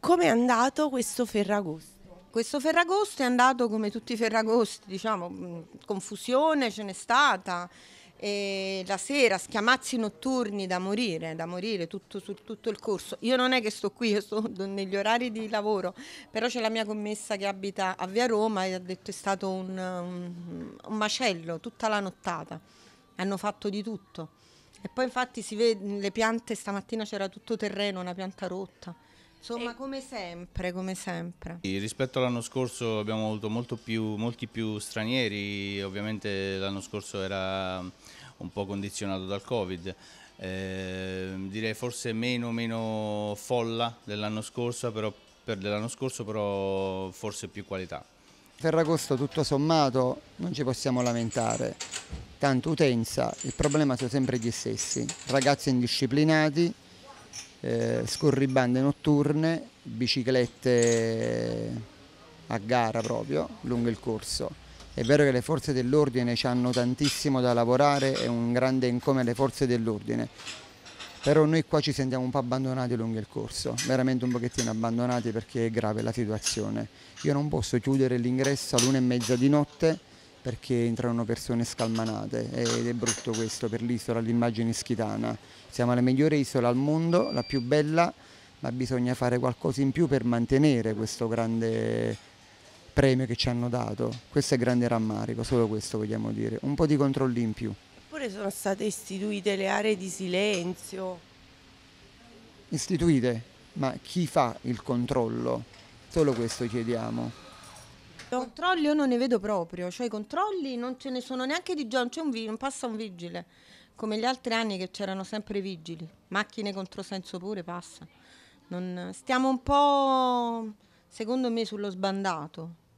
Come è andato questo Ferragosto? Questo Ferragosto è andato come tutti i Ferragosti, diciamo, mm, confusione ce n'è stata, e la sera schiamazzi notturni da morire, da morire tutto, su tutto il corso. Io non è che sto qui, io sto negli orari di lavoro, però c'è la mia commessa che abita a Via Roma e ha detto che è stato un, un, mm, un macello tutta la nottata, hanno fatto di tutto. E poi infatti si vede le piante, stamattina c'era tutto terreno, una pianta rotta. Insomma, e... come sempre, come sempre. Sì, rispetto all'anno scorso abbiamo avuto più, molti più stranieri, ovviamente l'anno scorso era un po' condizionato dal Covid. Eh, direi forse meno, meno folla dell'anno scorso, però, per dell'anno scorso, però forse più qualità. Ferragosto tutto sommato non ci possiamo lamentare, tanto utenza, il problema sono sempre gli stessi, ragazzi indisciplinati, eh, scorribande notturne, biciclette eh, a gara proprio lungo il corso. È vero che le forze dell'ordine ci hanno tantissimo da lavorare, è un grande income alle forze dell'ordine, però noi qua ci sentiamo un po' abbandonati lungo il corso, veramente un pochettino abbandonati perché è grave la situazione. Io non posso chiudere l'ingresso alle una e mezza di notte perché entrano persone scalmanate ed è brutto questo per l'isola, l'immagine schitana. Siamo la migliore isola al mondo, la più bella, ma bisogna fare qualcosa in più per mantenere questo grande premio che ci hanno dato. Questo è grande rammarico, solo questo vogliamo dire, un po' di controlli in più. Eppure sono state istituite le aree di silenzio. Istituite? Ma chi fa il controllo? Solo questo chiediamo. I certo. Controlli io non ne vedo proprio, cioè i controlli non ce ne sono neanche di giorno, un vi- non passa un vigile, come gli altri anni che c'erano sempre i vigili, macchine contro senso pure passa. Non, stiamo un po', secondo me, sullo sbandato.